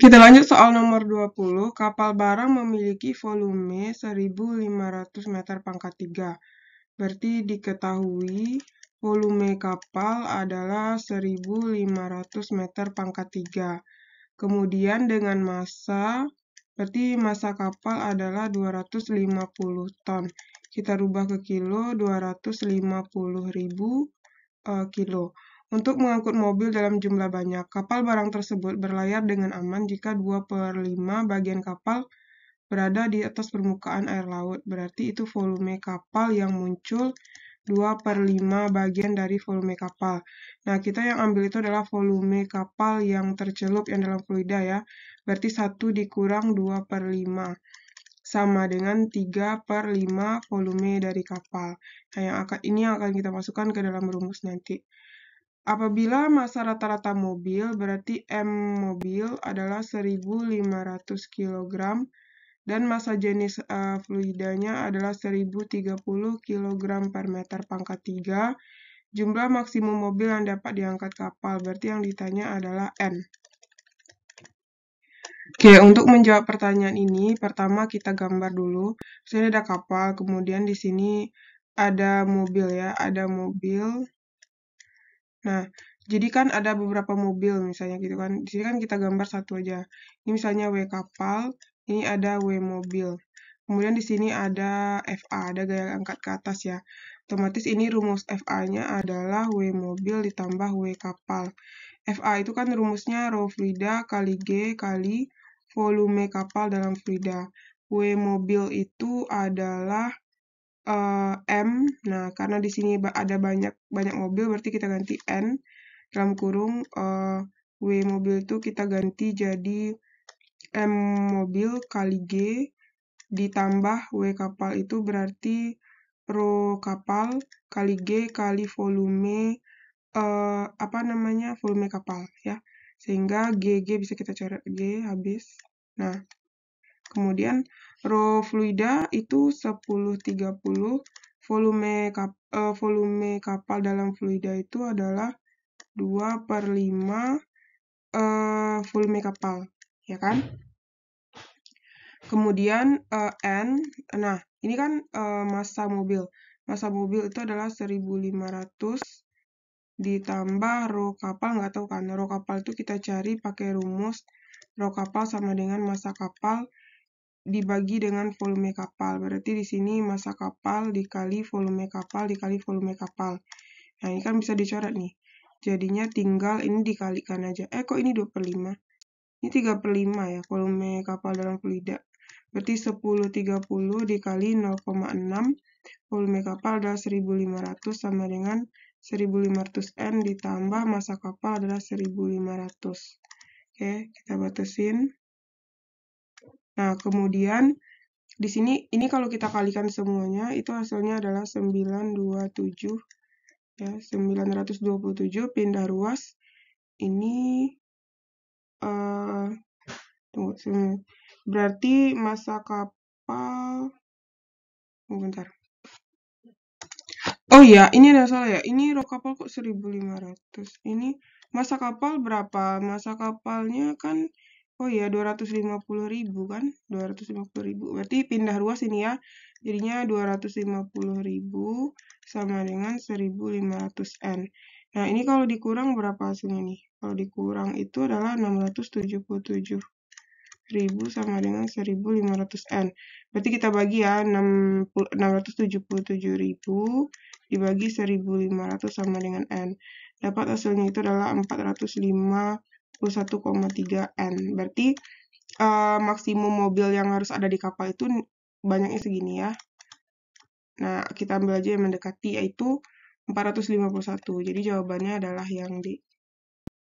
Kita lanjut soal nomor 20. Kapal barang memiliki volume 1500 meter pangkat 3. Berarti diketahui volume kapal adalah 1500 meter pangkat 3. Kemudian dengan massa, berarti massa kapal adalah 250 ton. Kita rubah ke kilo, 250 ribu eh, kilo untuk mengangkut mobil dalam jumlah banyak. Kapal barang tersebut berlayar dengan aman jika 2 per 5 bagian kapal berada di atas permukaan air laut. Berarti itu volume kapal yang muncul 2 per 5 bagian dari volume kapal. Nah, kita yang ambil itu adalah volume kapal yang tercelup yang dalam fluida ya. Berarti 1 dikurang 2 per 5 sama dengan 3 per 5 volume dari kapal. Nah, yang akan, ini yang akan kita masukkan ke dalam rumus nanti. Apabila masa rata-rata mobil, berarti M mobil adalah 1.500 kg dan masa jenis uh, fluidanya adalah 1.030 kg per meter pangkat 3. Jumlah maksimum mobil yang dapat diangkat kapal, berarti yang ditanya adalah N. Oke, untuk menjawab pertanyaan ini, pertama kita gambar dulu. sini ada kapal, kemudian di sini ada mobil ya, ada mobil, Nah, jadi kan ada beberapa mobil misalnya gitu kan. Di sini kan kita gambar satu aja. Ini misalnya W kapal, ini ada W mobil. Kemudian di sini ada FA, ada gaya angkat ke atas ya. Otomatis ini rumus FA-nya adalah W mobil ditambah W kapal. FA itu kan rumusnya rho fluida kali G kali volume kapal dalam fluida. W mobil itu adalah uh, M. Nah, karena di sini ada banyak banyak mobil, berarti kita ganti N dalam kurung uh, W mobil itu kita ganti jadi M mobil kali G ditambah W kapal itu berarti Rho kapal kali G kali volume uh, apa namanya volume kapal ya sehingga GG bisa kita coret G habis nah Kemudian rho fluida itu 10.30 volume kap, uh, volume kapal dalam fluida itu adalah 2 per 5 uh, eh, volume kapal, ya kan? Kemudian uh, N, nah ini kan uh, massa mobil. Massa mobil itu adalah 1500 ditambah rho kapal, nggak tahu kan, rho kapal itu kita cari pakai rumus rho kapal sama dengan massa kapal dibagi dengan volume kapal. Berarti di sini masa kapal dikali volume kapal dikali volume kapal. Nah, ini kan bisa dicoret nih. Jadinya tinggal ini dikalikan aja. Eh, kok ini 2 per 5? Ini 3 per 5 ya, volume kapal dalam fluida. Berarti 10 30 dikali 0,6 volume kapal adalah 1500 sama dengan 1500 N ditambah masa kapal adalah 1500. Oke, kita batasin. Nah, kemudian di sini ini kalau kita kalikan semuanya itu hasilnya adalah 927 ya 927 pindah ruas ini uh, tunggu berarti masa kapal oh, bentar Oh iya, ini ada salah ya. Ini roh kapal kok 1500. Ini masa kapal berapa? Masa kapalnya kan Oh iya, 250 ribu kan? 250 ribu. Berarti pindah ruas ini ya. Jadinya 250 ribu sama dengan 1500N. Nah, ini kalau dikurang berapa hasilnya nih? Kalau dikurang itu adalah 677 ribu sama dengan 1500N. Berarti kita bagi ya 677 ribu dibagi 1500 sama dengan N. Dapat hasilnya itu adalah 405 21,3 N. Berarti uh, maksimum mobil yang harus ada di kapal itu banyaknya segini ya. Nah, kita ambil aja yang mendekati yaitu 451. Jadi jawabannya adalah yang di